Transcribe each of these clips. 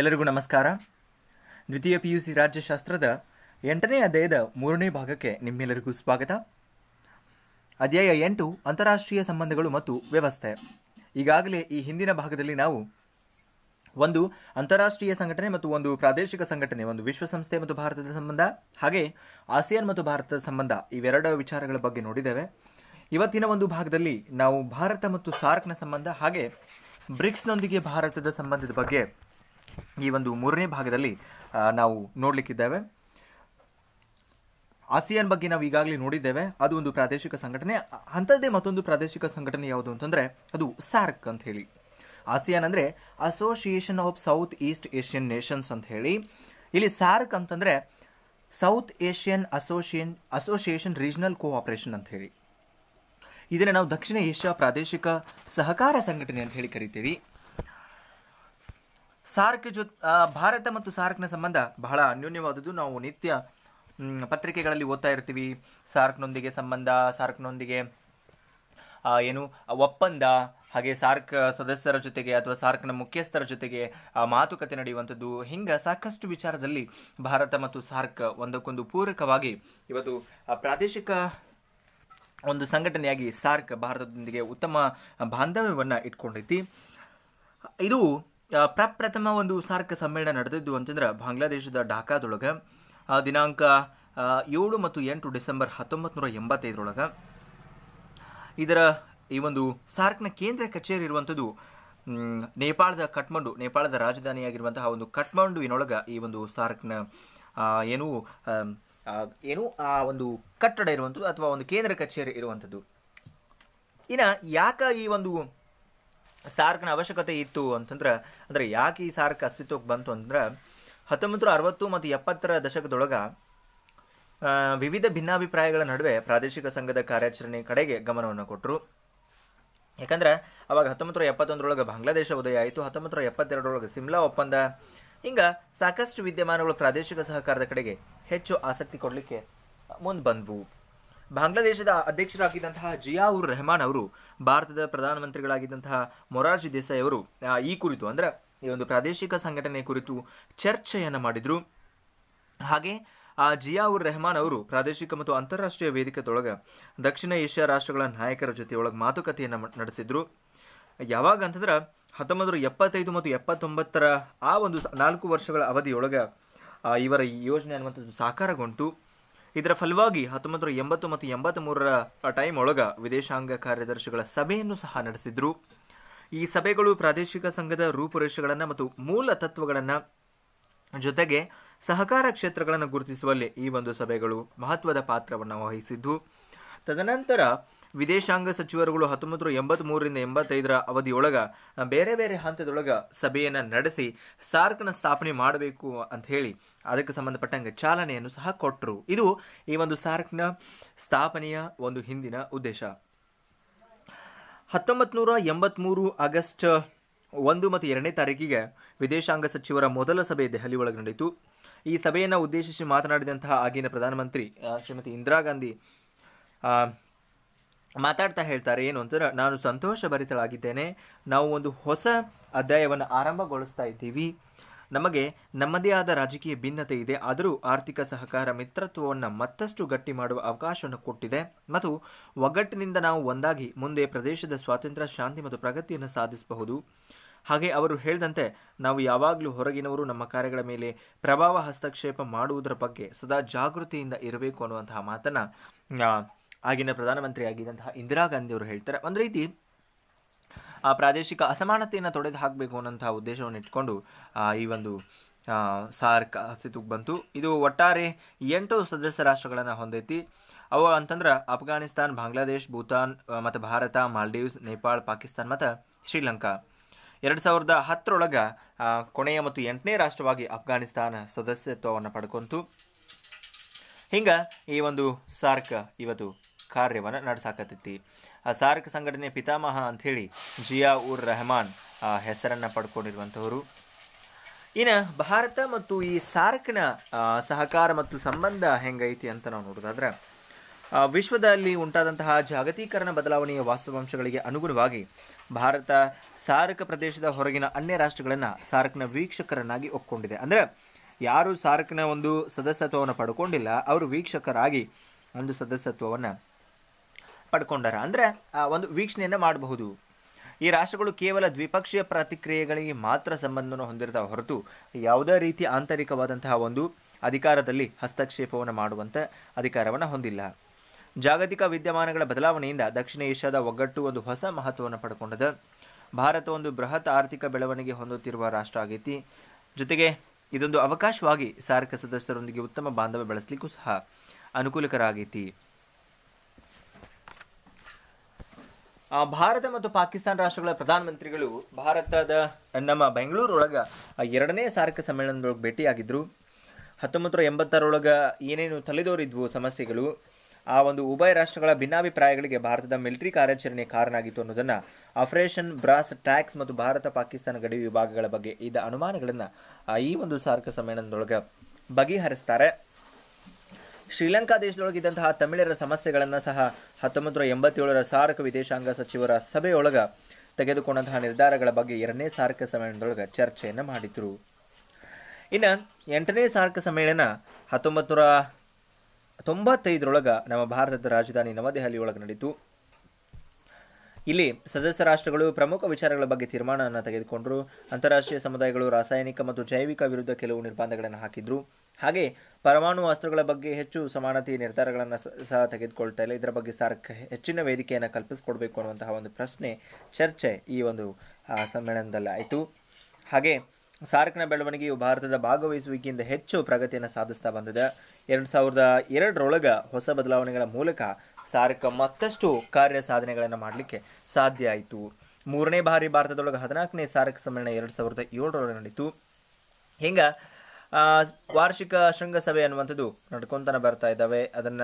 ಎಲ್ಲರಿಗೂ ನಮಸ್ಕಾರ ದ್ವಿತೀಯ ಪಿ ಯು ಸಿ ರಾಜ್ಯಶಾಸ್ತ್ರದ ಎಂಟನೇ ಅಧ್ಯಾಯದ ಮೂರನೇ ಭಾಗಕ್ಕೆ ನಿಮ್ಮೆಲ್ಲರಿಗೂ ಸ್ವಾಗತ ಅಧ್ಯಾಯ ಎಂಟು ಅಂತಾರಾಷ್ಟ್ರೀಯ ಸಂಬಂಧಗಳು ಮತ್ತು ವ್ಯವಸ್ಥೆ ಈಗಾಗಲೇ ಈ ಹಿಂದಿನ ಭಾಗದಲ್ಲಿ ನಾವು ಒಂದು ಅಂತಾರಾಷ್ಟ್ರೀಯ ಸಂಘಟನೆ ಮತ್ತು ಒಂದು ಪ್ರಾದೇಶಿಕ ಸಂಘಟನೆ ಒಂದು ವಿಶ್ವಸಂಸ್ಥೆ ಮತ್ತು ಭಾರತದ ಸಂಬಂಧ ಹಾಗೆ ಆಸಿಯಾನ್ ಮತ್ತು ಭಾರತದ ಸಂಬಂಧ ಇವೆರಡರ ವಿಚಾರಗಳ ಬಗ್ಗೆ ನೋಡಿದ್ದೇವೆ ಇವತ್ತಿನ ಒಂದು ಭಾಗದಲ್ಲಿ ನಾವು ಭಾರತ ಮತ್ತು ಸಾರ್ಕ್ನ ಸಂಬಂಧ ಹಾಗೆ ಬ್ರಿಕ್ಸ್ನೊಂದಿಗೆ ಭಾರತದ ಸಂಬಂಧದ ಬಗ್ಗೆ ಈ ಒಂದು ಮೂರನೇ ಭಾಗದಲ್ಲಿ ನಾವು ನೋಡ್ಲಿಕ್ಕಿದ್ದೇವೆ ಆಸಿಯಾನ್ ಬಗ್ಗೆ ನಾವು ಈಗಾಗಲೇ ನೋಡಿದ್ದೇವೆ ಅದು ಒಂದು ಪ್ರಾದೇಶಿಕ ಸಂಘಟನೆ ಅಂಥದ್ದೇ ಮತ್ತೊಂದು ಪ್ರಾದೇಶಿಕ ಸಂಘಟನೆ ಯಾವುದು ಅಂತಂದರೆ ಅದು ಸಾರ್ಕ್ ಅಂತ ಹೇಳಿ ಆಸಿಯಾನ್ ಅಂದರೆ Association of South East Asian Nations ಅಂತ ಹೇಳಿ ಇಲ್ಲಿ ಸಾರ್ಕ್ ಅಂತಂದರೆ South Asian Association Association Regional Cooperation ಅಂತ ಹೇಳಿ ಇದನ್ನು ನಾವು ದಕ್ಷಿಣ ಏಷ್ಯಾ ಪ್ರಾದೇಶಿಕ ಸಹಕಾರ ಸಂಘಟನೆ ಅಂತ ಹೇಳಿ ಕರಿತೀವಿ ಸಾರ್ಕ್ ಜೊ ಭಾರತ ಮತ್ತು ಸಾರ್ಕ್ನ ಸಂಬಂಧ ಬಹಳ ಅನ್ಯೋನ್ಯವಾದದ್ದು ನಾವು ನಿತ್ಯ ಪತ್ರಿಕೆಗಳಲ್ಲಿ ಓದ್ತಾ ಇರ್ತೀವಿ ಸಾರ್ಕ್ನೊಂದಿಗೆ ಸಂಬಂಧ ಸಾರ್ಕ್ನೊಂದಿಗೆ ಏನು ಒಪ್ಪಂದ ಹಾಗೆ ಸಾರ್ಕ್ ಸದಸ್ಯರ ಜೊತೆಗೆ ಅಥವಾ ಸಾರ್ಕ್ನ ಮುಖ್ಯಸ್ಥರ ಜೊತೆಗೆ ಮಾತುಕತೆ ನಡೆಯುವಂಥದ್ದು ಹಿಂಗೆ ಸಾಕಷ್ಟು ವಿಚಾರದಲ್ಲಿ ಭಾರತ ಮತ್ತು ಸಾರ್ಕ್ ಒಂದಕ್ಕೊಂದು ಪೂರಕವಾಗಿ ಇವತ್ತು ಪ್ರಾದೇಶಿಕ ಒಂದು ಸಂಘಟನೆಯಾಗಿ ಸಾರ್ಕ್ ಭಾರತದೊಂದಿಗೆ ಉತ್ತಮ ಬಾಂಧವ್ಯವನ್ನು ಇಟ್ಕೊಂಡೈತಿ ಇದು ಪ್ರಪ್ರಥಮ ಒಂದು ಸಾರ್ಕ್ ಸಮ್ಮೇಳನ ನಡೆದಿದ್ದು ಅಂತಂದ್ರೆ ಬಾಂಗ್ಲಾದೇಶದ ಢಾಕಾದೊಳಗೆ ದಿನಾಂಕ ಏಳು ಮತ್ತು ಎಂಟು ಡಿಸೆಂಬರ್ ಹತ್ತೊಂಬತ್ತು ನೂರ ಎಂಬತ್ತೈದರೊಳಗೆ ಇದರ ಈ ಒಂದು ಸಾರ್ಕ್ನ ಕೇಂದ್ರ ಕಚೇರಿ ಇರುವಂಥದ್ದು ನೇಪಾಳದ ಕಠ್ಮಂಡು ನೇಪಾಳದ ರಾಜಧಾನಿಯಾಗಿರುವಂತಹ ಒಂದು ಕಠ್ಮಂಡುವಿನೊಳಗೆ ಈ ಒಂದು ಸಾರ್ಕ್ನ ಏನು ಏನು ಆ ಒಂದು ಕಟ್ಟಡ ಇರುವಂಥದ್ದು ಅಥವಾ ಒಂದು ಕೇಂದ್ರ ಕಚೇರಿ ಇರುವಂಥದ್ದು ಇನ್ನು ಯಾಕೆ ಈ ಒಂದು ಸಾರ್ಕ್ನ ಅವಶ್ಯಕತೆ ಇತ್ತು ಅಂತಂದ್ರೆ ಅಂದ್ರೆ ಯಾಕೆ ಈ ಸಾರ್ಕ್ ಅಸ್ತಿತ್ವಕ್ಕೆ ಬಂತು ಅಂತಂದ್ರೆ ಹತ್ತೊಂಬತ್ತು ನೂರ ಅರವತ್ತು ಮತ್ತು ಎಪ್ಪತ್ತರ ದಶಕದೊಳಗೆ ವಿವಿಧ ಭಿನ್ನಾಭಿಪ್ರಾಯಗಳ ನಡುವೆ ಪ್ರಾದೇಶಿಕ ಸಂಘದ ಕಾರ್ಯಾಚರಣೆ ಕಡೆಗೆ ಗಮನವನ್ನು ಕೊಟ್ಟರು ಯಾಕಂದ್ರೆ ಅವಾಗ ಹತ್ತೊಂಬತ್ತು ನೂರ ಎಪ್ಪತ್ತೊಂದರೊಳಗೆ ಬಾಂಗ್ಲಾದೇಶ ಉದಯ ಆಯಿತು ಹತ್ತೊಂಬತ್ತು ನೂರ ಎಪ್ಪತ್ತೆರಡರೊಳಗೆ ಸಿಮ್ಲಾ ಒಪ್ಪಂದ ಹಿಂಗ ಸಾಕಷ್ಟು ವಿದ್ಯಮಾನಗಳು ಪ್ರಾದೇಶಿಕ ಸಹಕಾರದ ಕಡೆಗೆ ಹೆಚ್ಚು ಆಸಕ್ತಿ ಕೊಡಲಿಕ್ಕೆ ಮುಂದೆ ಬಂದವು ಬಾಂಗ್ಲಾದೇಶದ ಅಧ್ಯಕ್ಷರಾಗಿದ್ದಂತಹ ಜಿಯಾ ಉರ್ ರೆಹಮಾನ್ ಅವರು ಭಾರತದ ಪ್ರಧಾನಮಂತ್ರಿಗಳಾಗಿದ್ದಂತಹ ಮೊರಾರ್ಜಿ ದೇಸಾಯಿ ಅವರು ಈ ಕುರಿತು ಅಂದ್ರೆ ಈ ಒಂದು ಪ್ರಾದೇಶಿಕ ಸಂಘಟನೆ ಕುರಿತು ಚರ್ಚೆಯನ್ನು ಮಾಡಿದ್ರು ಹಾಗೆ ಆ ಜಿಯಾ ಉರ್ ರೆಹಮಾನ್ ಅವರು ಪ್ರಾದೇಶಿಕ ಮತ್ತು ಅಂತಾರಾಷ್ಟ್ರೀಯ ವೇದಿಕೆದೊಳಗೆ ದಕ್ಷಿಣ ಏಷ್ಯಾ ರಾಷ್ಟ್ರಗಳ ನಾಯಕರ ಜೊತೆ ಒಳಗೆ ಮಾತುಕತೆಯನ್ನು ನಡೆಸಿದ್ರು ಯಾವಾಗ ಅಂತಂದ್ರೆ ಹತ್ತೊಂಬತ್ತು ಎಪ್ಪತ್ತೈದು ಮತ್ತು ಎಪ್ಪತ್ತೊಂಬತ್ತರ ಆ ಒಂದು ನಾಲ್ಕು ವರ್ಷಗಳ ಅವಧಿಯೊಳಗೆ ಇವರ ಈ ಯೋಜನೆ ಅನ್ನುವಂಥದ್ದು ಸಾಕಾರಗೊಂಡು ಇದರ ಫಲವಾಗಿ ಹತ್ತೊಂಬತ್ತು ಎಂಬತ್ತು ಮತ್ತು ಎಂಬತ್ತ್ ಮೂರರ ಟೈಮ್ ಒಳಗ ವಿದೇಶಾಂಗ ಕಾರ್ಯದರ್ಶಿಗಳ ಸಭೆಯನ್ನು ಸಹ ನಡೆಸಿದ್ರು ಈ ಸಭೆಗಳು ಪ್ರಾದೇಶಿಕ ಸಂಘದ ರೂಪುರೇಷೆಗಳನ್ನು ಮತ್ತು ಮೂಲ ತತ್ವಗಳನ್ನು ಜೊತೆಗೆ ಸಹಕಾರ ಕ್ಷೇತ್ರಗಳನ್ನು ಗುರುತಿಸುವಲ್ಲಿ ಈ ಒಂದು ಸಭೆಗಳು ಮಹತ್ವದ ಪಾತ್ರವನ್ನು ವಹಿಸಿದ್ದು ತದನಂತರ ವಿದೇಶಾಂಗ ಸಚಿವರುಗಳು ಹತ್ತೊಂಬತ್ತು ನೂರ ಮೂರರಿಂದ ಎಂಬತ್ತೈದರ ಅವಧಿಯೊಳಗ ಬೇರೆ ಬೇರೆ ಹಂತದೊಳಗ ಸಭೆಯನ್ನು ನಡೆಸಿ ಸಾರ್ಕ್ನ ಸ್ಥಾಪನೆ ಮಾಡಬೇಕು ಅಂತ ಹೇಳಿ ಅದಕ್ಕೆ ಸಂಬಂಧಪಟ್ಟಂಗೆ ಚಾಲನೆಯನ್ನು ಸಹ ಕೊಟ್ಟರು ಇದು ಈ ಒಂದು ಸಾರ್ಕ್ನ ಸ್ಥಾಪನೆಯ ಒಂದು ಹಿಂದಿನ ಉದ್ದೇಶ ಹತ್ತೊಂಬತ್ತು ಎಂಬತ್ಮೂರು ಆಗಸ್ಟ್ ಒಂದು ಮತ್ತು ಎರಡನೇ ತಾರೀಕಿಗೆ ವಿದೇಶಾಂಗ ಸಚಿವರ ಮೊದಲ ಸಭೆ ದೆಹಲಿ ಒಳಗೆ ನಡೆಯಿತು ಈ ಸಭೆಯನ್ನು ಉದ್ದೇಶಿಸಿ ಮಾತನಾಡಿದಂತಹ ಆಗಿನ ಪ್ರಧಾನಮಂತ್ರಿ ಶ್ರೀಮತಿ ಇಂದಿರಾ ಗಾಂಧಿ ಮಾತಾಡ್ತಾ ಹೇಳ್ತಾರೆ ಏನು ಅಂತಂದ್ರೆ ನಾನು ಸಂತೋಷ ಭರಿತಳಾಗಿದ್ದೇನೆ ನಾವು ಒಂದು ಹೊಸ ಅಧ್ಯಾಯವನ್ನು ಆರಂಭಗೊಳಿಸ್ತಾ ಇದ್ದೀವಿ ನಮಗೆ ನಮ್ಮದೇ ಆದ ರಾಜಕೀಯ ಭಿನ್ನತೆ ಇದೆ ಆದರೂ ಆರ್ಥಿಕ ಸಹಕಾರ ಮಿತ್ರತ್ವವನ್ನು ಮತ್ತಷ್ಟು ಗಟ್ಟಿ ಮಾಡುವ ಅವಕಾಶವನ್ನು ಕೊಟ್ಟಿದೆ ಮತ್ತು ಒಗ್ಗಟ್ಟಿನಿಂದ ನಾವು ಒಂದಾಗಿ ಮುಂದೆ ಪ್ರದೇಶದ ಸ್ವಾತಂತ್ರ್ಯ ಶಾಂತಿ ಮತ್ತು ಪ್ರಗತಿಯನ್ನು ಸಾಧಿಸಬಹುದು ಹಾಗೆ ಅವರು ಹೇಳಿದಂತೆ ನಾವು ಯಾವಾಗಲೂ ಹೊರಗಿನವರು ನಮ್ಮ ಕಾರ್ಯಗಳ ಮೇಲೆ ಪ್ರಭಾವ ಹಸ್ತಕ್ಷೇಪ ಮಾಡುವುದರ ಬಗ್ಗೆ ಸದಾ ಜಾಗೃತಿಯಿಂದ ಇರಬೇಕು ಅನ್ನುವಂತಹ ಮಾತನ್ನು ಆಗಿನ ಪ್ರಧಾನಮಂತ್ರಿ ಆಗಿದ್ದಂತಹ ಇಂದಿರಾ ಗಾಂಧಿ ಅವರು ಹೇಳ್ತಾರೆ ಒಂದು ರೀತಿ ಆ ಪ್ರಾದೇಶಿಕ ಅಸಮಾನತೆಯನ್ನು ತೊಡೆದು ಹಾಕಬೇಕು ಅನ್ನೋಂತಹ ಉದ್ದೇಶವನ್ನು ಇಟ್ಕೊಂಡು ಈ ಒಂದು ಸಾರ್ಕ್ ಅಸ್ತಿತ್ವಕ್ಕೆ ಬಂತು ಇದು ಒಟ್ಟಾರೆ ಎಂಟು ಸದಸ್ಯ ರಾಷ್ಟ್ರಗಳನ್ನು ಹೊಂದೈತಿ ಅವು ಅಂತಂದ್ರೆ ಅಫ್ಘಾನಿಸ್ತಾನ್ ಬಾಂಗ್ಲಾದೇಶ್ ಭೂತಾನ್ ಮತ್ತು ಭಾರತ ಮಾಲ್ಡೀವ್ಸ್ ನೇಪಾಳ ಪಾಕಿಸ್ತಾನ್ ಮತ್ತು ಶ್ರೀಲಂಕಾ ಎರಡು ಸಾವಿರದ ಹತ್ತರೊಳಗೆ ಕೊನೆಯ ಮತ್ತು ಎಂಟನೇ ರಾಷ್ಟ್ರವಾಗಿ ಅಫ್ಘಾನಿಸ್ತಾನ ಸದಸ್ಯತ್ವವನ್ನು ಪಡ್ಕೊಂತು ಹಿಂಗೆ ಈ ಒಂದು ಸಾರ್ಕ್ ಇವತ್ತು ಕಾರ್ಯವನ್ನು ನಡೆಸಾಕತ್ತೈತಿ ಆ ಸಾರ್ಕ್ ಸಂಘಟನೆ ಪಿತಾಮಹ ಅಂಥೇಳಿ ಜಿಯಾ ಉರ್ ರೆಹಮಾನ್ ಆ ಹೆಸರನ್ನು ಪಡ್ಕೊಂಡಿರುವಂಥವರು ಇನ್ನು ಭಾರತ ಮತ್ತು ಈ ಸಾರ್ಕ್ನ ಸಹಕಾರ ಮತ್ತು ಸಂಬಂಧ ಹೆಂಗೈತಿ ಅಂತ ನಾವು ನೋಡೋದಾದ್ರೆ ವಿಶ್ವದಲ್ಲಿ ಉಂಟಾದಂತಹ ಜಾಗತೀಕರಣ ಬದಲಾವಣೆಯ ವಾಸ್ತವಾಂಶಗಳಿಗೆ ಅನುಗುಣವಾಗಿ ಭಾರತ ಸಾರ್ಕ್ ಪ್ರದೇಶದ ಹೊರಗಿನ ಅನ್ಯ ರಾಷ್ಟ್ರಗಳನ್ನು ಸಾರ್ಕ್ನ ವೀಕ್ಷಕರನ್ನಾಗಿ ಒಪ್ಕೊಂಡಿದೆ ಅಂದ್ರೆ ಯಾರು ಸಾರ್ಕ್ನ ಒಂದು ಸದಸ್ಯತ್ವವನ್ನು ಪಡ್ಕೊಂಡಿಲ್ಲ ಅವರು ವೀಕ್ಷಕರಾಗಿ ಒಂದು ಸದಸ್ಯತ್ವವನ್ನು ಪಡ್ಕೊಂಡಾರ ಅಂದ್ರೆ ಒಂದು ವೀಕ್ಷಣೆಯನ್ನು ಮಾಡಬಹುದು ಈ ರಾಷ್ಟ್ರಗಳು ಕೇವಲ ದ್ವಿಪಕ್ಷೀಯ ಪ್ರತಿಕ್ರಿಯೆಗಳಿಗೆ ಮಾತ್ರ ಸಂಬಂಧವನ್ನು ಹೊಂದಿರ್ತಾವೆ ಹೊರತು ಯಾವುದೇ ರೀತಿಯ ಆಂತರಿಕವಾದಂತಹ ಒಂದು ಅಧಿಕಾರದಲ್ಲಿ ಹಸ್ತಕ್ಷೇಪವನ್ನು ಮಾಡುವಂತ ಅಧಿಕಾರವನ್ನು ಹೊಂದಿಲ್ಲ ಜಾಗತಿಕ ವಿದ್ಯಮಾನಗಳ ಬದಲಾವಣೆಯಿಂದ ದಕ್ಷಿಣ ಏಷ್ಯಾದ ಒಗ್ಗಟ್ಟು ಒಂದು ಹೊಸ ಮಹತ್ವವನ್ನು ಪಡ್ಕೊಂಡದ ಭಾರತ ಒಂದು ಬೃಹತ್ ಆರ್ಥಿಕ ಬೆಳವಣಿಗೆ ಹೊಂದುತ್ತಿರುವ ರಾಷ್ಟ್ರ ಆಗೈತಿ ಜೊತೆಗೆ ಇದೊಂದು ಅವಕಾಶವಾಗಿ ಸಾರ್ಕ ಸದಸ್ಯರೊಂದಿಗೆ ಉತ್ತಮ ಬಾಂಧವ್ಯ ಬೆಳೆಸಲಿಕ್ಕೂ ಸಹ ಅನುಕೂಲಕರ ಆಗೈತಿ ಭಾರತ ಮತ್ತು ಪಾಕಿಸ್ತಾನ ರಾಷ್ಟ್ರಗಳ ಪ್ರಧಾನಮಂತ್ರಿಗಳು ಭಾರತದ ನಮ್ಮ ಬೆಂಗಳೂರೊಳಗ ಎರಡನೇ ಸಾರಕ ಸಮ್ಮೇಳನದೊಳಗೆ ಭೇಟಿಯಾಗಿದ್ದರು ಹತ್ತೊಂಬತ್ತು ನೂರ ಎಂಬತ್ತರೊಳಗೆ ಏನೇನು ತಲೆದೋರಿದ್ವು ಸಮಸ್ಯೆಗಳು ಆ ಒಂದು ಉಭಯ ರಾಷ್ಟ್ರಗಳ ಭಿನ್ನಾಭಿಪ್ರಾಯಗಳಿಗೆ ಭಾರತದ ಮಿಲಿಟರಿ ಕಾರ್ಯಾಚರಣೆ ಕಾರಣ ಆಗಿತ್ತು ಅನ್ನೋದನ್ನು ಆಪರೇಷನ್ ಬ್ರಾಸ್ ಟ್ಯಾಕ್ಸ್ ಮತ್ತು ಭಾರತ ಪಾಕಿಸ್ತಾನ ಗಡಿ ವಿಭಾಗಗಳ ಬಗ್ಗೆ ಇದ್ದ ಅನುಮಾನಗಳನ್ನು ಈ ಒಂದು ಸಾರ್ಕ ಸಮ್ಮೇಳನದೊಳಗೆ ಬಗೆಹರಿಸ್ತಾರೆ ಶ್ರೀಲಂಕಾ ದೇಶದೊಳಗಿದ್ದಂತಹ ತಮಿಳರ ಸಮಸ್ಯೆಗಳನ್ನು ಸಹ ಹತ್ತೊಂಬತ್ತು ನೂರ ಎಂಬತ್ತೇಳರ ಸಾರಕ ವಿದೇಶಾಂಗ ಸಚಿವರ ಸಭೆಯೊಳಗ ತೆಗೆದುಕೊಂಡಂತಹ ನಿರ್ಧಾರಗಳ ಬಗ್ಗೆ ಎರಡನೇ ಸಾರಕ ಸಮ್ಮೇಳನದೊಳಗೆ ಚರ್ಚೆಯನ್ನು ಮಾಡಿದ್ರು ಇನ್ನು ಎಂಟನೇ ಸಾರ್ಕ ಸಮ್ಮೇಳನ ಹತ್ತೊಂಬತ್ತು ನೂರ ತೊಂಬತ್ತೈದರೊಳಗೆ ನಮ್ಮ ಭಾರತದ ರಾಜಧಾನಿ ನವದೆಹಲಿಯೊಳಗೆ ನಡೀತು ಇಲ್ಲಿ ಸದಸ್ಯ ರಾಷ್ಟ್ರಗಳು ಪ್ರಮುಖ ವಿಚಾರಗಳ ಬಗ್ಗೆ ತೀರ್ಮಾನವನ್ನು ತೆಗೆದುಕೊಂಡರು ಅಂತಾರಾಷ್ಟ್ರೀಯ ಸಮುದಾಯಗಳು ರಾಸಾಯನಿಕ ಮತ್ತು ಜೈವಿಕ ವಿರುದ್ಧ ಕೆಲವು ನಿರ್ಬಂಧಗಳನ್ನು ಹಾಕಿದ್ರು ಹಾಗೆ ಪರಮಾಣು ಅಸ್ತ್ರಗಳ ಬಗ್ಗೆ ಹೆಚ್ಚು ಸಮಾನತೆಯ ನಿರ್ಧಾರಗಳನ್ನು ಸಹ ತೆಗೆದುಕೊಳ್ತಾ ಇಲ್ಲ ಇದರ ಬಗ್ಗೆ ಸಾರ್ಕ ಹೆಚ್ಚಿನ ವೇದಿಕೆಯನ್ನು ಕಲ್ಪಿಸಿಕೊಡ್ಬೇಕು ಅನ್ನುವಂತಹ ಒಂದು ಪ್ರಶ್ನೆ ಚರ್ಚೆ ಈ ಒಂದು ಸಮ್ಮೇಳನದಲ್ಲಿ ಆಯಿತು ಹಾಗೆ ಸಾರ್ಕ್ನ ಬೆಳವಣಿಗೆಯು ಭಾರತದ ಭಾಗವಹಿಸುವಿಕೆಯಿಂದ ಹೆಚ್ಚು ಪ್ರಗತಿಯನ್ನು ಸಾಧಿಸ್ತಾ ಬಂದಿದೆ ಎರಡು ಸಾವಿರದ ಎರಡರೊಳಗ ಹೊಸ ಬದಲಾವಣೆಗಳ ಮೂಲಕ ಸಾರ್ಕ್ ಮತ್ತಷ್ಟು ಕಾರ್ಯ ಸಾಧನೆಗಳನ್ನು ಮಾಡಲಿಕ್ಕೆ ಸಾಧ್ಯ ಆಯಿತು ಮೂರನೇ ಬಾರಿ ಭಾರತದೊಳಗೆ ಹದಿನಾಲ್ಕನೇ ಸಾರ್ಕ್ ಸಮ್ಮೇಳನ ಎರಡು ಸಾವಿರದ ಏಳರೊಳಗೆ ನಡೀತು ಹಿಂಗೆ ವಾರ್ಷಿಕ ಶೃಂಗಸಭೆ ಅನ್ನುವಂಥದ್ದು ನಡ್ಕೊಂತಾನೆ ಬರ್ತಾ ಇದ್ದಾವೆ ಅದನ್ನ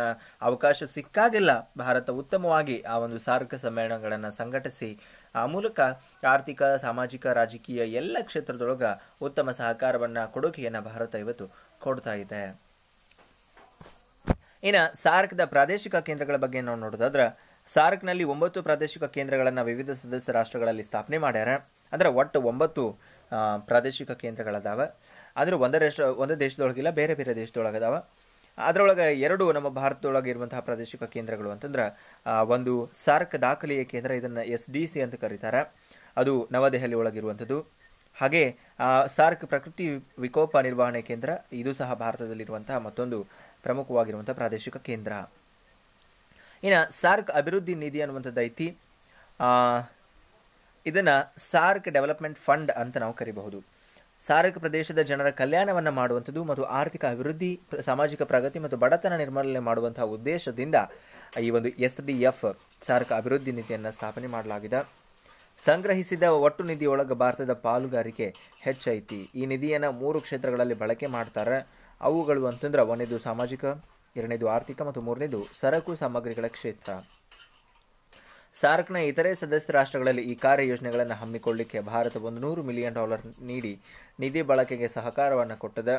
ಅವಕಾಶ ಸಿಕ್ಕಾಗೆಲ್ಲ ಭಾರತ ಉತ್ತಮವಾಗಿ ಆ ಒಂದು ಸಾರ್ಕ ಸಮ್ಮೇಳನಗಳನ್ನು ಸಂಘಟಿಸಿ ಆ ಮೂಲಕ ಆರ್ಥಿಕ ಸಾಮಾಜಿಕ ರಾಜಕೀಯ ಎಲ್ಲ ಕ್ಷೇತ್ರದೊಳಗ ಉತ್ತಮ ಸಹಕಾರವನ್ನು ಕೊಡುಗೆಯನ್ನು ಭಾರತ ಇವತ್ತು ಕೊಡ್ತಾ ಇದೆ ಇನ್ನ ಸಾರ್ಕ್ದ ಪ್ರಾದೇಶಿಕ ಕೇಂದ್ರಗಳ ಬಗ್ಗೆ ನಾವು ನೋಡೋದಾದ್ರೆ ಸಾರ್ಕ್ನಲ್ಲಿ ಒಂಬತ್ತು ಪ್ರಾದೇಶಿಕ ಕೇಂದ್ರಗಳನ್ನು ವಿವಿಧ ಸದಸ್ಯ ರಾಷ್ಟ್ರಗಳಲ್ಲಿ ಸ್ಥಾಪನೆ ಮಾಡ್ಯಾರ ಅಂದ್ರೆ ಒಟ್ಟು ಒಂಬತ್ತು ಪ್ರಾದೇಶಿಕ ಕೇಂದ್ರಗಳದಾವೆ ಆದರೆ ಒಂದೇ ರಾಷ್ಟ್ರ ಒಂದೇ ದೇಶದೊಳಗಿಲ್ಲ ಬೇರೆ ಬೇರೆ ಅದಾವ ಅದರೊಳಗೆ ಎರಡು ನಮ್ಮ ಭಾರತದೊಳಗೆ ಇರುವಂತಹ ಪ್ರಾದೇಶಿಕ ಕೇಂದ್ರಗಳು ಅಂತಂದ್ರೆ ಒಂದು ಸಾರ್ಕ್ ದಾಖಲೆಯ ಕೇಂದ್ರ ಇದನ್ನು ಎಸ್ ಡಿ ಸಿ ಅಂತ ಕರೀತಾರೆ ಅದು ನವದೆಹಲಿ ಒಳಗಿರುವಂಥದ್ದು ಹಾಗೆ ಸಾರ್ಕ್ ಪ್ರಕೃತಿ ವಿಕೋಪ ನಿರ್ವಹಣೆ ಕೇಂದ್ರ ಇದು ಸಹ ಭಾರತದಲ್ಲಿರುವಂತಹ ಮತ್ತೊಂದು ಪ್ರಮುಖವಾಗಿರುವಂತಹ ಪ್ರಾದೇಶಿಕ ಕೇಂದ್ರ ಇನ್ನು ಸಾರ್ಕ್ ಅಭಿವೃದ್ಧಿ ನಿಧಿ ಅನ್ನುವಂಥದ್ದು ಐತಿ ಇದನ್ನು ಸಾರ್ಕ್ ಡೆವಲಪ್ಮೆಂಟ್ ಫಂಡ್ ಅಂತ ನಾವು ಕರಿಬಹುದು ಸಾರಕ ಪ್ರದೇಶದ ಜನರ ಕಲ್ಯಾಣವನ್ನು ಮಾಡುವಂಥದ್ದು ಮತ್ತು ಆರ್ಥಿಕ ಅಭಿವೃದ್ಧಿ ಸಾಮಾಜಿಕ ಪ್ರಗತಿ ಮತ್ತು ಬಡತನ ನಿರ್ಮೂಲನೆ ಮಾಡುವಂತಹ ಉದ್ದೇಶದಿಂದ ಈ ಒಂದು ಎಸ್ ಡಿ ಎಫ್ ಸಾರಕ ಅಭಿವೃದ್ಧಿ ನಿಧಿಯನ್ನು ಸ್ಥಾಪನೆ ಮಾಡಲಾಗಿದೆ ಸಂಗ್ರಹಿಸಿದ ಒಟ್ಟು ನಿಧಿಯೊಳಗೆ ಭಾರತದ ಪಾಲುಗಾರಿಕೆ ಹೆಚ್ಚೈತಿ ಈ ನಿಧಿಯನ್ನು ಮೂರು ಕ್ಷೇತ್ರಗಳಲ್ಲಿ ಬಳಕೆ ಮಾಡ್ತಾರೆ ಅವುಗಳು ಅಂತಂದ್ರೆ ಒಂದೇದು ಸಾಮಾಜಿಕ ಎರಡನೇದು ಆರ್ಥಿಕ ಮತ್ತು ಮೂರನೇದು ಸರಕು ಸಾಮಗ್ರಿಗಳ ಕ್ಷೇತ್ರ ಸಾರ್ಕ್ನ ಇತರೆ ಸದಸ್ಯ ರಾಷ್ಟ್ರಗಳಲ್ಲಿ ಈ ಕಾರ್ಯಯೋಜನೆಗಳನ್ನು ಹಮ್ಮಿಕೊಳ್ಳಲಿಕ್ಕೆ ಭಾರತ ಒಂದು ನೂರು ಮಿಲಿಯನ್ ಡಾಲರ್ ನೀಡಿ ನಿಧಿ ಬಳಕೆಗೆ ಸಹಕಾರವನ್ನು ಕೊಟ್ಟದ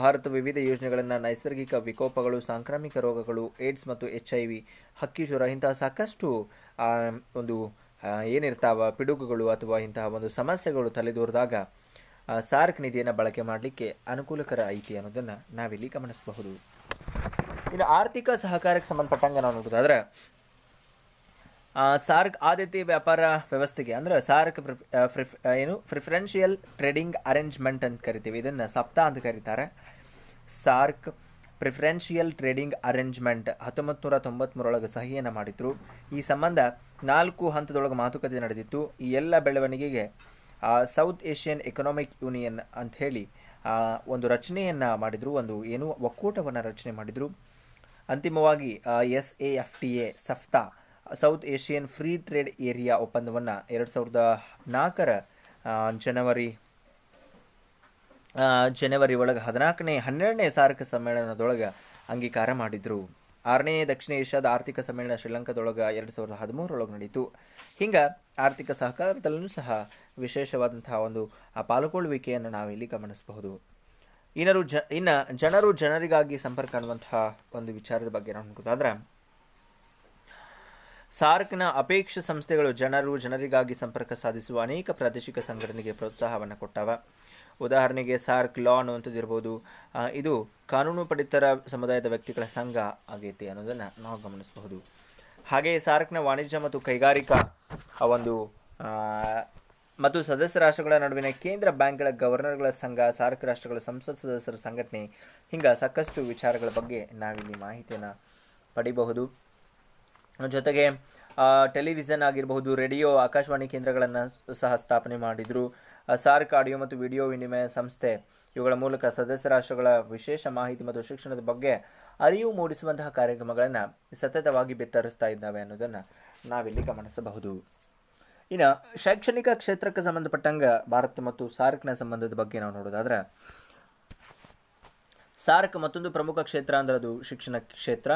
ಭಾರತ ವಿವಿಧ ಯೋಜನೆಗಳನ್ನು ನೈಸರ್ಗಿಕ ವಿಕೋಪಗಳು ಸಾಂಕ್ರಾಮಿಕ ರೋಗಗಳು ಏಡ್ಸ್ ಮತ್ತು ಎಚ್ ಐ ವಿ ಹಕ್ಕಿ ಜ್ವರ ಇಂತಹ ಸಾಕಷ್ಟು ಒಂದು ಏನಿರ್ತಾವ ಪಿಡುಗುಗಳು ಅಥವಾ ಇಂತಹ ಒಂದು ಸಮಸ್ಯೆಗಳು ತಲೆದೋರಿದಾಗ ಸಾರ್ಕ್ ನಿಧಿಯನ್ನು ಬಳಕೆ ಮಾಡಲಿಕ್ಕೆ ಅನುಕೂಲಕರ ಐತಿ ಅನ್ನೋದನ್ನು ನಾವಿಲ್ಲಿ ಗಮನಿಸಬಹುದು ಇನ್ನು ಆರ್ಥಿಕ ಸಹಕಾರಕ್ಕೆ ಸಂಬಂಧಪಟ್ಟಂಗೆ ನಾವು ನೋಡೋದಾದ್ರೆ ಸಾರ್ಕ್ ಆದ್ಯತೆ ವ್ಯಾಪಾರ ವ್ಯವಸ್ಥೆಗೆ ಅಂದ್ರೆ ಸಾರ್ಕ್ ಏನು ಪ್ರಿಫರೆನ್ಷಿಯಲ್ ಟ್ರೇಡಿಂಗ್ ಅರೇಂಜ್ಮೆಂಟ್ ಅಂತ ಕರಿತೀವಿ ಇದನ್ನು ಸಪ್ತಾ ಅಂತ ಕರೀತಾರೆ ಸಾರ್ಕ್ ಪ್ರಿಫರೆನ್ಷಿಯಲ್ ಟ್ರೇಡಿಂಗ್ ಅರೇಂಜ್ಮೆಂಟ್ ಹತ್ತೊಂಬತ್ತು ನೂರ ತೊಂಬತ್ತ್ಮೂರೊಳಗೆ ಸಹಿಯನ್ನು ಮಾಡಿದ್ರು ಈ ಸಂಬಂಧ ನಾಲ್ಕು ಹಂತದೊಳಗೆ ಮಾತುಕತೆ ನಡೆದಿತ್ತು ಈ ಎಲ್ಲ ಬೆಳವಣಿಗೆಗೆ ಸೌತ್ ಏಷ್ಯನ್ ಎಕನಾಮಿಕ್ ಯೂನಿಯನ್ ಅಂತ ಹೇಳಿ ಒಂದು ರಚನೆಯನ್ನು ಮಾಡಿದರು ಒಂದು ಏನು ಒಕ್ಕೂಟವನ್ನು ರಚನೆ ಮಾಡಿದರು ಅಂತಿಮವಾಗಿ S A F T A SAFTA South Asian Free Trade Area ಒಪ್ಪಂದವನ್ನು ಎರಡು ಸಾವಿರದ ನಾಲ್ಕರ ಜನವರಿ ಜನವರಿ ಒಳಗೆ ಹದಿನಾಲ್ಕನೇ ಹನ್ನೆರಡನೇ ಸಾರಕ ಸಮ್ಮೇಳನದೊಳಗೆ ಅಂಗೀಕಾರ ಮಾಡಿದರು ಆರನೇ ದಕ್ಷಿಣ ಏಷ್ಯಾದ ಆರ್ಥಿಕ ಸಮ್ಮೇಳನ ಶ್ರೀಲಂಕಾದೊಳಗೆ ಎರಡು ಸಾವಿರದ ಹದಿಮೂರರೊಳಗೆ ನಡೆಯಿತು ಹಿಂಗೆ ಆರ್ಥಿಕ ಸಹಕಾರದಲ್ಲೂ ಸಹ ವಿಶೇಷವಾದಂತಹ ಒಂದು ಪಾಲ್ಗೊಳ್ಳುವಿಕೆಯನ್ನು ನಾವಿಲ್ಲಿ ಗಮನಿಸಬಹುದು ಇನ್ನರು ಜ ಇನ್ನು ಜನರು ಜನರಿಗಾಗಿ ಸಂಪರ್ಕ ಅನ್ನುವಂತಹ ಒಂದು ವಿಚಾರದ ಬಗ್ಗೆ ನಾವು ನೋಡೋದಾದ್ರೆ ಸಾರ್ಕ್ನ ಅಪೇಕ್ಷ ಸಂಸ್ಥೆಗಳು ಜನರು ಜನರಿಗಾಗಿ ಸಂಪರ್ಕ ಸಾಧಿಸುವ ಅನೇಕ ಪ್ರಾದೇಶಿಕ ಸಂಘಟನೆಗೆ ಪ್ರೋತ್ಸಾಹವನ್ನು ಕೊಟ್ಟವ ಉದಾಹರಣೆಗೆ ಸಾರ್ಕ್ ಲಾ ಅನ್ನುವಂಥದ್ದು ಇರ್ಬೋದು ಇದು ಕಾನೂನು ಪಡಿತರ ಸಮುದಾಯದ ವ್ಯಕ್ತಿಗಳ ಸಂಘ ಆಗೈತೆ ಅನ್ನೋದನ್ನು ನಾವು ಗಮನಿಸಬಹುದು ಹಾಗೆಯೇ ಸಾರ್ಕ್ನ ವಾಣಿಜ್ಯ ಮತ್ತು ಕೈಗಾರಿಕಾ ಒಂದು ಮತ್ತು ಸದಸ್ಯ ರಾಷ್ಟ್ರಗಳ ನಡುವಿನ ಕೇಂದ್ರ ಬ್ಯಾಂಕ್ಗಳ ಗವರ್ನರ್ಗಳ ಸಂಘ ಸಾರ್ಕ್ ರಾಷ್ಟ್ರಗಳ ಸಂಸತ್ ಸದಸ್ಯರ ಸಂಘಟನೆ ಹಿಂಗೆ ಸಾಕಷ್ಟು ವಿಚಾರಗಳ ಬಗ್ಗೆ ನಾವಿಲ್ಲಿ ಮಾಹಿತಿಯನ್ನು ಪಡಿಬಹುದು ಜೊತೆಗೆ ಟೆಲಿವಿಷನ್ ಆಗಿರಬಹುದು ರೇಡಿಯೋ ಆಕಾಶವಾಣಿ ಕೇಂದ್ರಗಳನ್ನು ಸಹ ಸ್ಥಾಪನೆ ಮಾಡಿದರು ಸಾರ್ಕ್ ಆಡಿಯೋ ಮತ್ತು ವಿಡಿಯೋ ವಿನಿಮಯ ಸಂಸ್ಥೆ ಇವುಗಳ ಮೂಲಕ ಸದಸ್ಯ ರಾಷ್ಟ್ರಗಳ ವಿಶೇಷ ಮಾಹಿತಿ ಮತ್ತು ಶಿಕ್ಷಣದ ಬಗ್ಗೆ ಅರಿವು ಮೂಡಿಸುವಂತಹ ಕಾರ್ಯಕ್ರಮಗಳನ್ನು ಸತತವಾಗಿ ಬಿತ್ತರಿಸ್ತಾ ಇದ್ದಾವೆ ಅನ್ನೋದನ್ನು ನಾವಿಲ್ಲಿ ಗಮನಿಸಬಹುದು ಇನ್ನು ಶೈಕ್ಷಣಿಕ ಕ್ಷೇತ್ರಕ್ಕೆ ಸಂಬಂಧಪಟ್ಟಂಗೆ ಭಾರತ ಮತ್ತು ಸಾರ್ಕ್ನ ಸಂಬಂಧದ ಬಗ್ಗೆ ನಾವು ನೋಡೋದಾದ್ರೆ ಸಾರ್ಕ್ ಮತ್ತೊಂದು ಪ್ರಮುಖ ಕ್ಷೇತ್ರ ಅಂದ್ರೆ ಅದು ಶಿಕ್ಷಣ ಕ್ಷೇತ್ರ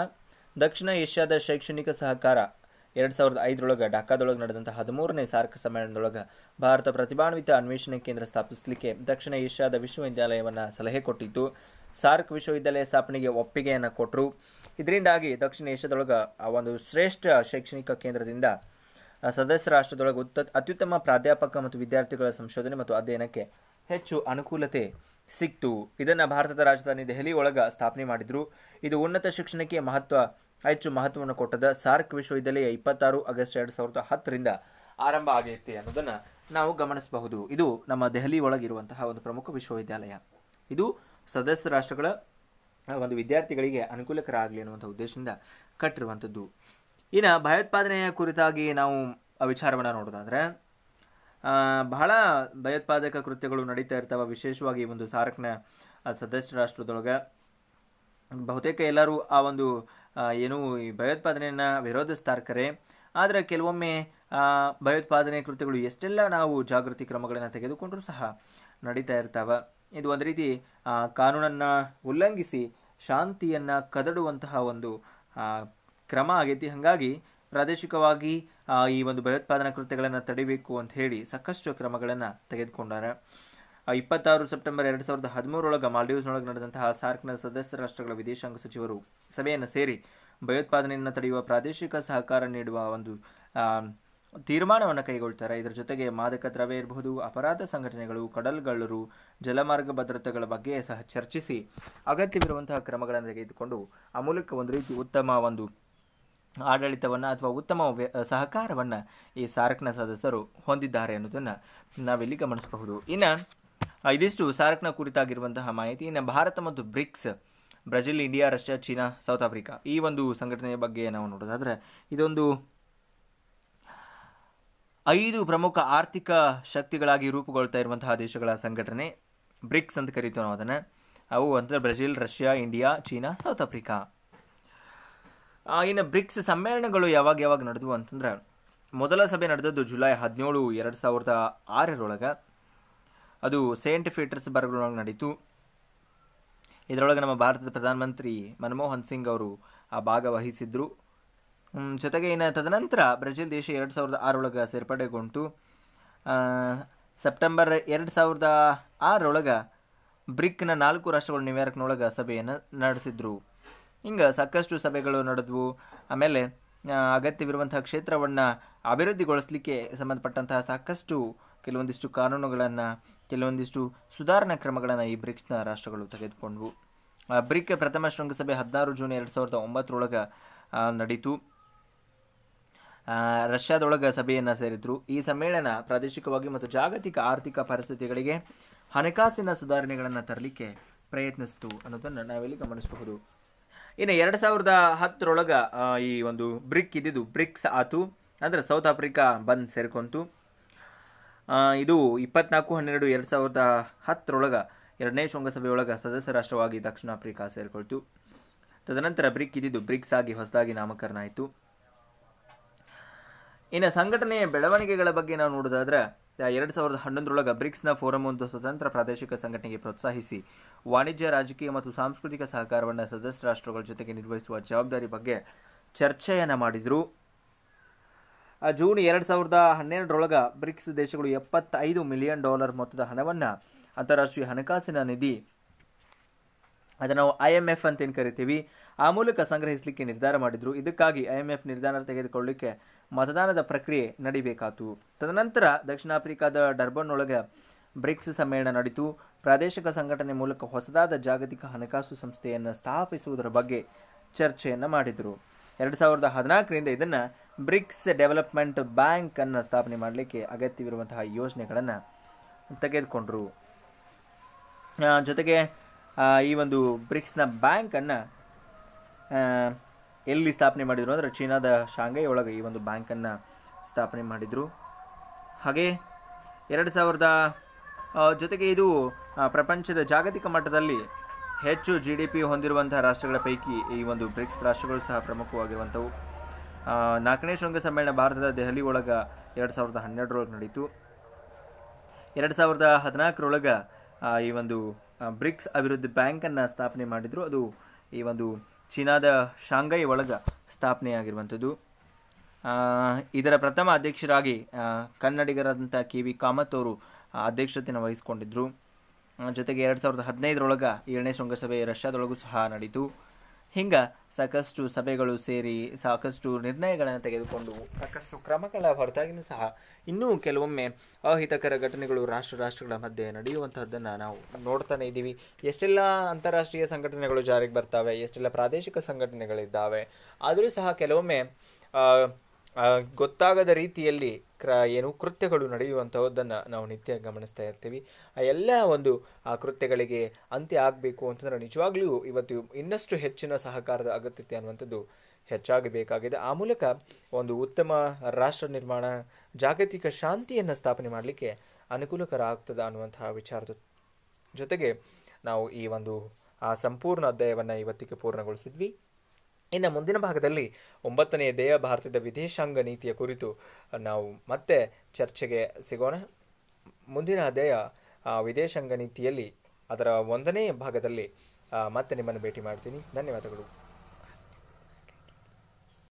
ದಕ್ಷಿಣ ಏಷ್ಯಾದ ಶೈಕ್ಷಣಿಕ ಸಹಕಾರ ಎರಡು ಸಾವಿರದ ಐದರೊಳಗೆ ಢಾಕಾದೊಳಗೆ ನಡೆದಂತಹ ಹದಿಮೂರನೇ ಸಾರ್ಕ್ ಸಮ್ಮೇಳನದೊಳಗೆ ಭಾರತ ಪ್ರತಿಭಾನ್ವಿತ ಅನ್ವೇಷಣೆ ಕೇಂದ್ರ ಸ್ಥಾಪಿಸಲಿಕ್ಕೆ ದಕ್ಷಿಣ ಏಷ್ಯಾದ ವಿಶ್ವವಿದ್ಯಾಲಯವನ್ನು ಸಲಹೆ ಕೊಟ್ಟಿತ್ತು ಸಾರ್ಕ್ ವಿಶ್ವವಿದ್ಯಾಲಯ ಸ್ಥಾಪನೆಗೆ ಒಪ್ಪಿಗೆಯನ್ನು ಕೊಟ್ಟರು ಇದರಿಂದಾಗಿ ದಕ್ಷಿಣ ಏಷ್ಯಾದೊಳಗೆ ಆ ಒಂದು ಶ್ರೇಷ್ಠ ಶೈಕ್ಷಣಿಕ ಕೇಂದ್ರದಿಂದ ಸದಸ್ಯ ರಾಷ್ಟ್ರದೊಳಗೆ ಉತ್ತ ಅತ್ಯುತ್ತಮ ಪ್ರಾಧ್ಯಾಪಕ ಮತ್ತು ವಿದ್ಯಾರ್ಥಿಗಳ ಸಂಶೋಧನೆ ಮತ್ತು ಅಧ್ಯಯನಕ್ಕೆ ಹೆಚ್ಚು ಅನುಕೂಲತೆ ಸಿಕ್ತು ಇದನ್ನು ಭಾರತದ ರಾಜಧಾನಿ ದೆಹಲಿ ಒಳಗ ಸ್ಥಾಪನೆ ಮಾಡಿದ್ರು ಇದು ಉನ್ನತ ಶಿಕ್ಷಣಕ್ಕೆ ಮಹತ್ವ ಹೆಚ್ಚು ಮಹತ್ವವನ್ನು ಕೊಟ್ಟದ ಸಾರ್ಕ್ ವಿಶ್ವವಿದ್ಯಾಲಯ ಇಪ್ಪತ್ತಾರು ಆಗಸ್ಟ್ ಎರಡು ಸಾವಿರದ ಹತ್ತರಿಂದ ಆರಂಭ ಆಗೈತೆ ಅನ್ನೋದನ್ನು ನಾವು ಗಮನಿಸಬಹುದು ಇದು ನಮ್ಮ ದೆಹಲಿ ಒಳಗಿರುವಂತಹ ಒಂದು ಪ್ರಮುಖ ವಿಶ್ವವಿದ್ಯಾಲಯ ಇದು ಸದಸ್ಯ ರಾಷ್ಟ್ರಗಳ ಒಂದು ವಿದ್ಯಾರ್ಥಿಗಳಿಗೆ ಅನುಕೂಲಕರ ಆಗಲಿ ಅನ್ನುವಂಥ ಉದ್ದೇಶದಿಂದ ಕಟ್ಟಿರುವಂಥದ್ದು ಇನ್ನು ಭಯೋತ್ಪಾದನೆಯ ಕುರಿತಾಗಿ ನಾವು ವಿಚಾರವನ್ನು ನೋಡೋದಾದರೆ ಬಹಳ ಭಯೋತ್ಪಾದಕ ಕೃತ್ಯಗಳು ನಡೀತಾ ಇರ್ತಾವ ವಿಶೇಷವಾಗಿ ಒಂದು ಸಾರ್ಕ್ನ ಸದಸ್ಯ ರಾಷ್ಟ್ರದೊಳಗೆ ಬಹುತೇಕ ಎಲ್ಲರೂ ಆ ಒಂದು ಏನು ಈ ಭಯೋತ್ಪಾದನೆಯನ್ನ ವಿರೋಧ ಕರೆ ಆದರೆ ಕೆಲವೊಮ್ಮೆ ಭಯೋತ್ಪಾದನೆ ಕೃತ್ಯಗಳು ಎಷ್ಟೆಲ್ಲ ನಾವು ಜಾಗೃತಿ ಕ್ರಮಗಳನ್ನು ತೆಗೆದುಕೊಂಡರೂ ಸಹ ನಡೀತಾ ಇರ್ತಾವ ಇದು ಒಂದು ರೀತಿ ಕಾನೂನನ್ನ ಉಲ್ಲಂಘಿಸಿ ಶಾಂತಿಯನ್ನ ಕದಡುವಂತಹ ಒಂದು ಕ್ರಮ ಆಗೈತಿ ಹಾಗಾಗಿ ಪ್ರಾದೇಶಿಕವಾಗಿ ಈ ಒಂದು ಭಯೋತ್ಪಾದನಾ ಕೃತ್ಯಗಳನ್ನು ತಡಿಬೇಕು ಅಂತ ಹೇಳಿ ಸಾಕಷ್ಟು ಕ್ರಮಗಳನ್ನು ತೆಗೆದುಕೊಂಡಾರೆ ಇಪ್ಪತ್ತಾರು ಸೆಪ್ಟೆಂಬರ್ ಎರಡ್ ಸಾವಿರದ ಹದಿಮೂರೊಳಗೆ ಮಾಲ್ಡೀವ್ಸ್ನೊಳಗೆ ನಡೆದಂತಹ ಸಾರ್ಕ್ನ ಸದಸ್ಯ ರಾಷ್ಟ್ರಗಳ ವಿದೇಶಾಂಗ ಸಚಿವರು ಸಭೆಯನ್ನು ಸೇರಿ ಭಯೋತ್ಪಾದನೆಯನ್ನು ತಡೆಯುವ ಪ್ರಾದೇಶಿಕ ಸಹಕಾರ ನೀಡುವ ಒಂದು ತೀರ್ಮಾನವನ್ನು ಕೈಗೊಳ್ತಾರೆ ಇದರ ಜೊತೆಗೆ ಮಾದಕ ದ್ರವ್ಯ ಇರಬಹುದು ಅಪರಾಧ ಸಂಘಟನೆಗಳು ಕಡಲ್ಗಳರು ಜಲಮಾರ್ಗ ಭದ್ರತೆಗಳ ಬಗ್ಗೆ ಸಹ ಚರ್ಚಿಸಿ ಅಗತ್ಯವಿರುವಂತಹ ಕ್ರಮಗಳನ್ನು ತೆಗೆದುಕೊಂಡು ಆ ಮೂಲಕ ಒಂದು ರೀತಿ ಉತ್ತಮ ಒಂದು ಆಡಳಿತವನ್ನು ಅಥವಾ ಉತ್ತಮ ಸಹಕಾರವನ್ನು ಈ ಸಾರಕ್ನ ಸದಸ್ಯರು ಹೊಂದಿದ್ದಾರೆ ಅನ್ನೋದನ್ನು ನಾವಿಲ್ಲಿ ಗಮನಿಸಬಹುದು ಇನ್ನು ಇದಿಷ್ಟು ಸಾರಕ್ನ ಕುರಿತಾಗಿರುವಂತಹ ಮಾಹಿತಿ ಇನ್ನು ಭಾರತ ಮತ್ತು ಬ್ರಿಕ್ಸ್ ಬ್ರೆಜಿಲ್ ಇಂಡಿಯಾ ರಷ್ಯಾ ಚೀನಾ ಸೌತ್ ಆಫ್ರಿಕಾ ಈ ಒಂದು ಸಂಘಟನೆಯ ಬಗ್ಗೆ ನಾವು ನೋಡೋದಾದರೆ ಇದೊಂದು ಐದು ಪ್ರಮುಖ ಆರ್ಥಿಕ ಶಕ್ತಿಗಳಾಗಿ ರೂಪುಗೊಳ್ತಾ ಇರುವಂತಹ ದೇಶಗಳ ಸಂಘಟನೆ ಬ್ರಿಕ್ಸ್ ಅಂತ ಕರೀತೀವಿ ನಾವು ಅದನ್ನು ಅವು ಅಂದರೆ ಬ್ರೆಜಿಲ್ ರಷ್ಯಾ ಇಂಡಿಯಾ ಚೀನಾ ಸೌತ್ ಆಫ್ರಿಕಾ ಇನ್ನು ಬ್ರಿಕ್ಸ್ ಸಮ್ಮೇಳನಗಳು ಯಾವಾಗ ಯಾವಾಗ ನಡೆದವು ಅಂತಂದ್ರೆ ಮೊದಲ ಸಭೆ ನಡೆದದ್ದು ಜುಲೈ ಹದಿನೇಳು ಎರಡು ಸಾವಿರದ ಆರರೊಳಗೆ ಅದು ಸೇಂಟ್ ಫೀಟರ್ಸ್ ಬರ್ಗೊಳಗೆ ನಡೀತು ಇದರೊಳಗೆ ನಮ್ಮ ಭಾರತದ ಪ್ರಧಾನಮಂತ್ರಿ ಮನಮೋಹನ್ ಸಿಂಗ್ ಅವರು ಆ ಭಾಗವಹಿಸಿದ್ರು ಜೊತೆಗೆ ಇನ್ನು ತದನಂತರ ಬ್ರೆಜಿಲ್ ದೇಶ ಎರಡು ಸಾವಿರದ ಆರೊಳಗೆ ಸೇರ್ಪಡೆಗೊಂಡು ಸೆಪ್ಟೆಂಬರ್ ಎರಡು ಸಾವಿರದ ಆರರೊಳಗೆ ಬ್ರಿಕ್ನ ನಾಲ್ಕು ರಾಷ್ಟ್ರಗಳು ನ್ಯೂಯಾರ್ಕ್ನೊಳಗೆ ಸಭೆಯನ್ನು ನಡೆಸಿದ್ರು ಹಿಂಗೆ ಸಾಕಷ್ಟು ಸಭೆಗಳು ನಡೆದವು ಆಮೇಲೆ ಅಗತ್ಯವಿರುವಂತಹ ಕ್ಷೇತ್ರವನ್ನು ಅಭಿವೃದ್ಧಿಗೊಳಿಸಲಿಕ್ಕೆ ಸಂಬಂಧಪಟ್ಟಂತಹ ಸಾಕಷ್ಟು ಕೆಲವೊಂದಿಷ್ಟು ಕಾನೂನುಗಳನ್ನು ಕೆಲವೊಂದಿಷ್ಟು ಸುಧಾರಣಾ ಕ್ರಮಗಳನ್ನು ಈ ಬ್ರಿಕ್ಸ್ನ ರಾಷ್ಟ್ರಗಳು ತೆಗೆದುಕೊಂಡವು ಬ್ರಿಕ್ ಪ್ರಥಮ ಶೃಂಗಸಭೆ ಹದಿನಾರು ಜೂನ್ ಎರಡು ಸಾವಿರದ ಒಂಬತ್ತರೊಳಗೆ ನಡೀತು ರಷ್ಯಾದೊಳಗೆ ಸಭೆಯನ್ನು ಸೇರಿದ್ರು ಈ ಸಮ್ಮೇಳನ ಪ್ರಾದೇಶಿಕವಾಗಿ ಮತ್ತು ಜಾಗತಿಕ ಆರ್ಥಿಕ ಪರಿಸ್ಥಿತಿಗಳಿಗೆ ಹಣಕಾಸಿನ ಸುಧಾರಣೆಗಳನ್ನು ತರಲಿಕ್ಕೆ ಪ್ರಯತ್ನಿಸಿತು ಅನ್ನೋದನ್ನು ನಾವಿಲ್ಲಿ ಗಮನಿಸಬಹುದು ಇನ್ನು ಎರಡು ಸಾವಿರದ ಹತ್ತರೊಳಗೆ ಈ ಒಂದು ಬ್ರಿಕ್ ಇದ್ದಿದ್ದು ಬ್ರಿಕ್ಸ್ ಆತು ಅಂದರೆ ಸೌತ್ ಆಫ್ರಿಕಾ ಬಂದ್ ಸೇರ್ಕೊಂತು ಇದು ಇಪ್ಪತ್ನಾಲ್ಕು ಹನ್ನೆರಡು ಎರಡು ಸಾವಿರದ ಹತ್ತರೊಳಗೆ ಎರಡನೇ ಶೃಂಗಸಭೆಯೊಳಗೆ ಸದಸ್ಯ ರಾಷ್ಟ್ರವಾಗಿ ದಕ್ಷಿಣ ಆಫ್ರಿಕಾ ಸೇರ್ಕೊಳ್ತು ತದನಂತರ ಬ್ರಿಕ್ ಇದ್ದಿದ್ದು ಬ್ರಿಕ್ಸ್ ಆಗಿ ಹೊಸದಾಗಿ ನಾಮಕರಣ ಆಯಿತು ಇನ್ನು ಸಂಘಟನೆಯ ಬೆಳವಣಿಗೆಗಳ ಬಗ್ಗೆ ನಾವು ನೋಡೋದಾದ್ರೆ ಎರಡ್ ಸಾವಿರದ ಹನ್ನೊಂದರೊಳಗ ಬ್ರಿಕ್ಸ್ನ ಫೋರಂ ಒಂದು ಸ್ವತಂತ್ರ ಪ್ರಾದೇಶಿಕ ಸಂಘಟನೆಗೆ ಪ್ರೋತ್ಸಾಹಿಸಿ ವಾಣಿಜ್ಯ ರಾಜಕೀಯ ಮತ್ತು ಸಾಂಸ್ಕೃತಿಕ ಸಹಕಾರವನ್ನು ಸದಸ್ಯ ರಾಷ್ಟ್ರಗಳ ಜೊತೆಗೆ ನಿರ್ವಹಿಸುವ ಜವಾಬ್ದಾರಿ ಬಗ್ಗೆ ಚರ್ಚೆಯನ್ನು ಮಾಡಿದರು ಜೂನ್ ಎರಡ್ ಸಾವಿರದ ಹನ್ನೆರಡರೊಳಗೆ ಬ್ರಿಕ್ಸ್ ದೇಶಗಳು ಎಪ್ಪತ್ತೈದು ಮಿಲಿಯನ್ ಡಾಲರ್ ಮೊತ್ತದ ಹಣವನ್ನು ಅಂತಾರಾಷ್ಟ್ರೀಯ ಹಣಕಾಸಿನ ನಿಧಿ ಅದನ್ನು ನಾವು ಐ ಎಂ ಎಫ್ ಅಂತೇನು ಕರಿತೀವಿ ಆ ಮೂಲಕ ಸಂಗ್ರಹಿಸಲಿಕ್ಕೆ ನಿರ್ಧಾರ ಮಾಡಿದರು ಇದಕ್ಕಾಗಿ ಐ ಎಂ ಎಫ್ ನಿರ್ಧಾರ ತೆಗೆದುಕೊಳ್ಳಲಿಕ್ಕೆ ಮತದಾನದ ಪ್ರಕ್ರಿಯೆ ನಡಿಬೇಕಾತು ತದನಂತರ ದಕ್ಷಿಣ ಆಫ್ರಿಕಾದ ಡರ್ಬನ್ ಒಳಗೆ ಬ್ರಿಕ್ಸ್ ಸಮ್ಮೇಳನ ನಡೆಯಿತು ಪ್ರಾದೇಶಿಕ ಸಂಘಟನೆ ಮೂಲಕ ಹೊಸದಾದ ಜಾಗತಿಕ ಹಣಕಾಸು ಸಂಸ್ಥೆಯನ್ನು ಸ್ಥಾಪಿಸುವುದರ ಬಗ್ಗೆ ಚರ್ಚೆಯನ್ನು ಮಾಡಿದರು ಎರಡು ಸಾವಿರದ ಹದಿನಾಲ್ಕರಿಂದ ಇದನ್ನು ಬ್ರಿಕ್ಸ್ ಡೆವಲಪ್ಮೆಂಟ್ ಬ್ಯಾಂಕನ್ನು ಸ್ಥಾಪನೆ ಮಾಡಲಿಕ್ಕೆ ಅಗತ್ಯವಿರುವಂತಹ ಯೋಜನೆಗಳನ್ನು ತೆಗೆದುಕೊಂಡರು ಜೊತೆಗೆ ಈ ಒಂದು ಬ್ರಿಕ್ಸ್ನ ಬ್ಯಾಂಕನ್ನು ಎಲ್ಲಿ ಸ್ಥಾಪನೆ ಮಾಡಿದರು ಅಂದರೆ ಚೀನಾದ ಶಾಂಘೈ ಒಳಗೆ ಈ ಒಂದು ಬ್ಯಾಂಕನ್ನು ಸ್ಥಾಪನೆ ಮಾಡಿದರು ಹಾಗೆ ಎರಡು ಸಾವಿರದ ಜೊತೆಗೆ ಇದು ಪ್ರಪಂಚದ ಜಾಗತಿಕ ಮಟ್ಟದಲ್ಲಿ ಹೆಚ್ಚು ಜಿ ಡಿ ಪಿ ಹೊಂದಿರುವಂತಹ ರಾಷ್ಟ್ರಗಳ ಪೈಕಿ ಈ ಒಂದು ಬ್ರಿಕ್ಸ್ ರಾಷ್ಟ್ರಗಳು ಸಹ ಪ್ರಮುಖವಾಗಿರುವಂಥವು ನಾಲ್ಕನೇ ಶೃಂಗ ಸಮ್ಮೇಳನ ಭಾರತದ ದೆಹಲಿ ಒಳಗೆ ಎರಡು ಸಾವಿರದ ಹನ್ನೆರಡರೊಳಗೆ ನಡೀತು ಎರಡು ಸಾವಿರದ ಹದಿನಾಲ್ಕರೊಳಗೆ ಈ ಒಂದು ಬ್ರಿಕ್ಸ್ ಅಭಿವೃದ್ಧಿ ಬ್ಯಾಂಕನ್ನು ಸ್ಥಾಪನೆ ಮಾಡಿದರು ಅದು ಈ ಒಂದು ಚೀನಾದ ಶಾಂಘೈ ಒಳಗೆ ಸ್ಥಾಪನೆಯಾಗಿರುವಂಥದ್ದು ಇದರ ಪ್ರಥಮ ಅಧ್ಯಕ್ಷರಾಗಿ ಕನ್ನಡಿಗರಾದಂಥ ಕೆ ವಿ ಕಾಮತ್ ಅವರು ಅಧ್ಯಕ್ಷತೆಯನ್ನು ವಹಿಸಿಕೊಂಡಿದ್ದರು ಜೊತೆಗೆ ಎರಡು ಸಾವಿರದ ಹದಿನೈದರೊಳಗ ಏಳನೇ ಶೃಂಗಸಭೆ ರಷ್ಯಾದೊಳಗೂ ಸಹ ನಡೀತು ಹಿಂಗೆ ಸಾಕಷ್ಟು ಸಭೆಗಳು ಸೇರಿ ಸಾಕಷ್ಟು ನಿರ್ಣಯಗಳನ್ನು ತೆಗೆದುಕೊಂಡು ಸಾಕಷ್ಟು ಕ್ರಮಗಳ ಹೊರತಾಗಿನೂ ಸಹ ಇನ್ನೂ ಕೆಲವೊಮ್ಮೆ ಅಹಿತಕರ ಘಟನೆಗಳು ರಾಷ್ಟ್ರ ರಾಷ್ಟ್ರಗಳ ಮಧ್ಯೆ ನಡೆಯುವಂತಹದ್ದನ್ನು ನಾವು ನೋಡ್ತಾನೆ ಇದ್ದೀವಿ ಎಷ್ಟೆಲ್ಲ ಅಂತಾರಾಷ್ಟ್ರೀಯ ಸಂಘಟನೆಗಳು ಜಾರಿಗೆ ಬರ್ತಾವೆ ಎಷ್ಟೆಲ್ಲ ಪ್ರಾದೇಶಿಕ ಸಂಘಟನೆಗಳಿದ್ದಾವೆ ಆದರೂ ಸಹ ಕೆಲವೊಮ್ಮೆ ಗೊತ್ತಾಗದ ರೀತಿಯಲ್ಲಿ ಕ್ರ ಏನು ಕೃತ್ಯಗಳು ನಡೆಯುವಂಥದ್ದನ್ನು ನಾವು ನಿತ್ಯ ಗಮನಿಸ್ತಾ ಇರ್ತೀವಿ ಆ ಎಲ್ಲ ಒಂದು ಆ ಕೃತ್ಯಗಳಿಗೆ ಅಂತ್ಯ ಆಗಬೇಕು ಅಂತಂದ್ರೆ ನಿಜವಾಗ್ಲೂ ಇವತ್ತು ಇನ್ನಷ್ಟು ಹೆಚ್ಚಿನ ಸಹಕಾರದ ಅಗತ್ಯತೆ ಅನ್ನುವಂಥದ್ದು ಹೆಚ್ಚಾಗಿ ಬೇಕಾಗಿದೆ ಆ ಮೂಲಕ ಒಂದು ಉತ್ತಮ ರಾಷ್ಟ್ರ ನಿರ್ಮಾಣ ಜಾಗತಿಕ ಶಾಂತಿಯನ್ನು ಸ್ಥಾಪನೆ ಮಾಡಲಿಕ್ಕೆ ಅನುಕೂಲಕರ ಆಗ್ತದ ಅನ್ನುವಂತಹ ವಿಚಾರದ ಜೊತೆಗೆ ನಾವು ಈ ಒಂದು ಆ ಸಂಪೂರ್ಣ ಅಧ್ಯಾಯವನ್ನು ಇವತ್ತಿಗೆ ಪೂರ್ಣಗೊಳಿಸಿದ್ವಿ ಇನ್ನು ಮುಂದಿನ ಭಾಗದಲ್ಲಿ ಒಂಬತ್ತನೆಯ ಭಾರತದ ವಿದೇಶಾಂಗ ನೀತಿಯ ಕುರಿತು ನಾವು ಮತ್ತೆ ಚರ್ಚೆಗೆ ಸಿಗೋಣ ಮುಂದಿನ ದೇಹ ವಿದೇಶಾಂಗ ನೀತಿಯಲ್ಲಿ ಅದರ ಒಂದನೇ ಭಾಗದಲ್ಲಿ ಮತ್ತೆ ನಿಮ್ಮನ್ನು ಭೇಟಿ ಮಾಡ್ತೀನಿ ಧನ್ಯವಾದಗಳು